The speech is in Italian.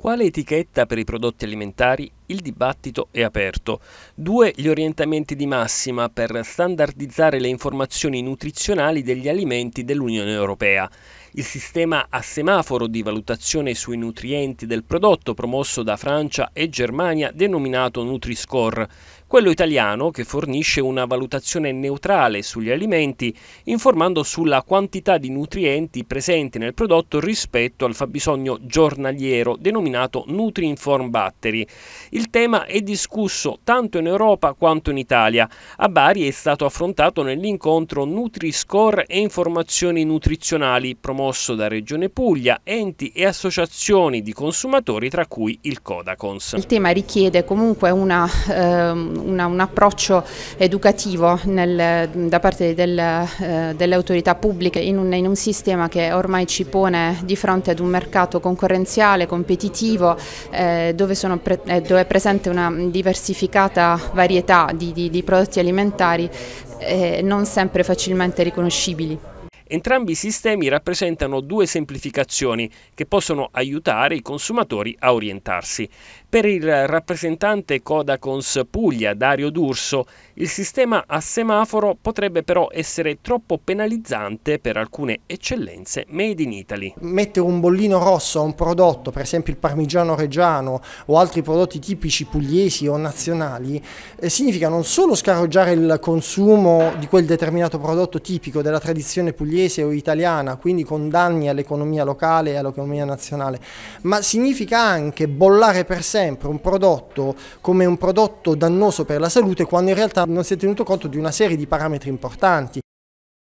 Quale etichetta per i prodotti alimentari il dibattito è aperto. Due gli orientamenti di massima per standardizzare le informazioni nutrizionali degli alimenti dell'Unione Europea. Il sistema a semaforo di valutazione sui nutrienti del prodotto promosso da Francia e Germania denominato Nutri-Score, quello italiano che fornisce una valutazione neutrale sugli alimenti informando sulla quantità di nutrienti presenti nel prodotto rispetto al fabbisogno giornaliero denominato Nutri-Inform Battery. Il il tema è discusso tanto in Europa quanto in Italia. A Bari è stato affrontato nell'incontro Nutri-Score e informazioni nutrizionali promosso da Regione Puglia, enti e associazioni di consumatori tra cui il Codacons. Il tema richiede comunque una, eh, una, un approccio educativo nel, da parte del, eh, delle autorità pubbliche in un, in un sistema che ormai ci pone di fronte ad un mercato concorrenziale, competitivo, eh, dove, sono pre, eh, dove presente una diversificata varietà di, di, di prodotti alimentari eh, non sempre facilmente riconoscibili. Entrambi i sistemi rappresentano due semplificazioni che possono aiutare i consumatori a orientarsi. Per il rappresentante Codacons Puglia, Dario D'Urso, il sistema a semaforo potrebbe però essere troppo penalizzante per alcune eccellenze made in Italy. Mettere un bollino rosso a un prodotto, per esempio il parmigiano reggiano o altri prodotti tipici pugliesi o nazionali, eh, significa non solo scarroggiare il consumo di quel determinato prodotto tipico della tradizione pugliese, pugliese o italiana, quindi con danni all'economia locale e all'economia nazionale, ma significa anche bollare per sempre un prodotto come un prodotto dannoso per la salute quando in realtà non si è tenuto conto di una serie di parametri importanti.